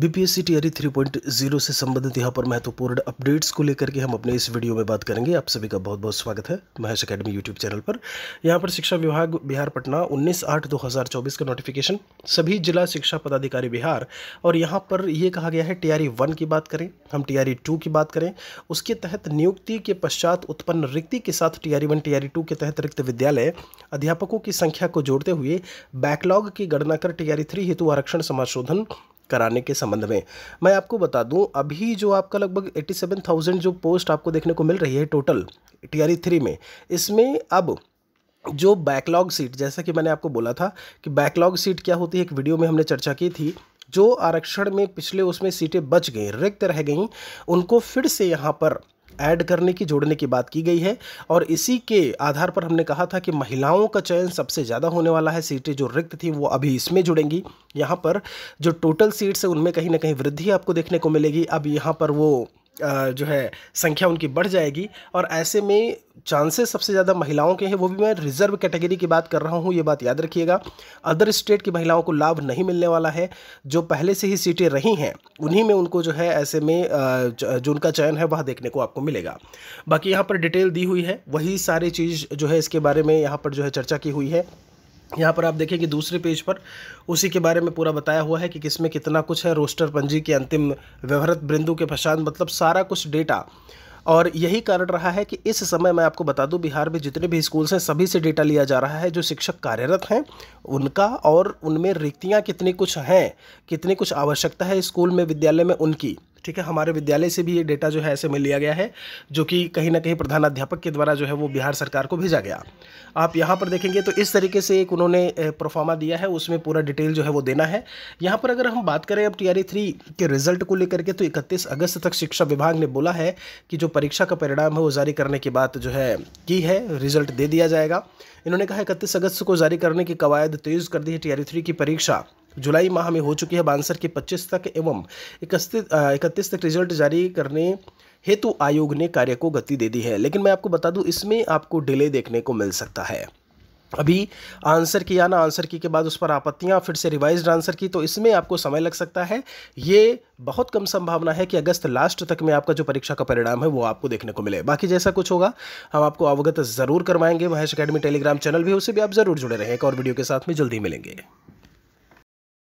BPSC TRE zero से संबंधित यहाँ पर महत्वपूर्ण अपडेट्स को लेकर के हम अपने इस वीडियो में बात करेंगे आप सभी का बहुत बहुत स्वागत है महेश एकेडमी यूट्यूब चैनल पर यहाँ पर शिक्षा विभाग बिहार पटना 19 आठ 2024 का नोटिफिकेशन सभी जिला शिक्षा पदाधिकारी बिहार और यहाँ पर ये कहा गया है टी वन e e की बात करें हम टी आर e की बात करें उसके तहत नियुक्ति के पश्चात उत्पन्न रिक्ति के साथ T R one T two के तहत रिक्त विद्यालय अध्यापकों की संख्या को जोड़ते हुए बैकलॉग की गणना कर टी आर हेतु आरक्षण समाशोधन कराने के संबंध में मैं आपको बता दूं अभी जो आपका लगभग 87,000 जो पोस्ट आपको देखने को मिल रही है टोटल टी थ्री में इसमें अब जो बैकलॉग सीट जैसा कि मैंने आपको बोला था कि बैकलॉग सीट क्या होती है एक वीडियो में हमने चर्चा की थी जो आरक्षण में पिछले उसमें सीटें बच गई रिक्त रह गई उनको फिर से यहाँ पर ऐड करने की जोड़ने की बात की गई है और इसी के आधार पर हमने कहा था कि महिलाओं का चयन सबसे ज़्यादा होने वाला है सीटें जो रिक्त थी वो अभी इसमें जुड़ेंगी यहाँ पर जो टोटल सीट्स है उनमें कहीं ना कहीं वृद्धि आपको देखने को मिलेगी अब यहाँ पर वो जो है संख्या उनकी बढ़ जाएगी और ऐसे में चांसेस सबसे ज़्यादा महिलाओं के हैं वो भी मैं रिजर्व कैटेगरी की बात कर रहा हूँ ये बात याद रखिएगा अदर स्टेट की महिलाओं को लाभ नहीं मिलने वाला है जो पहले से ही सीटें रही हैं उन्हीं में उनको जो है ऐसे में जो उनका चयन है वह देखने को आपको मिलेगा बाकी यहाँ पर डिटेल दी हुई है वही सारी चीज़ जो है इसके बारे में यहाँ पर जो है चर्चा की हुई है यहाँ पर आप देखें कि दूसरे पेज पर उसी के बारे में पूरा बताया हुआ है कि किसमें कितना कुछ है रोस्टर पंजी के अंतिम व्यवहारत बिंदु के पश्चात मतलब सारा कुछ डेटा और यही कारण रहा है कि इस समय मैं आपको बता दूं बिहार में जितने भी स्कूल्स हैं सभी से डेटा लिया जा रहा है जो शिक्षक कार्यरत हैं उनका और उनमें रिक्तियाँ कितनी कुछ हैं कितनी कुछ आवश्यकता है स्कूल में विद्यालय में उनकी ठीक है हमारे विद्यालय से भी ये डेटा जो है ऐसे में लिया गया है जो कि कहीं ना कहीं प्रधानाध्यापक के द्वारा जो है वो बिहार सरकार को भेजा गया आप यहाँ पर देखेंगे तो इस तरीके से एक उन्होंने प्रोफामा दिया है उसमें पूरा डिटेल जो है वो देना है यहाँ पर अगर हम बात करें अब टी थ्री के रिजल्ट को लेकर के तो इकतीस अगस्त तक शिक्षा विभाग ने बोला है कि जो परीक्षा का परिणाम है वो जारी करने की बात जो है की है रिजल्ट दे दिया जाएगा इन्होंने कहा इकतीस अगस्त को जारी करने की कवायद तेज़ कर दी है टी थ्री की परीक्षा जुलाई माह में हो चुकी है बांसर की पच्चीस तक एवं इकतीस तक रिजल्ट जारी करने हेतु आयोग ने कार्य को गति दे दी है लेकिन मैं आपको बता दूं इसमें आपको डिले देखने को मिल सकता है अभी आंसर की या ना आंसर की के बाद उस पर आपत्तियां फिर से रिवाइज आंसर की तो इसमें आपको समय लग सकता है ये बहुत कम संभावना है कि अगस्त लास्ट तक में आपका जो परीक्षा का परिणाम है वो आपको देखने को मिले बाकी जैसा कुछ होगा हम आपको अवगत ज़रूर करवाएंगे महेश अकेडमी टेलीग्राम चैनल भी उसे भी आप ज़रूर जुड़े रहेंगे एक और वीडियो के साथ में जल्दी मिलेंगे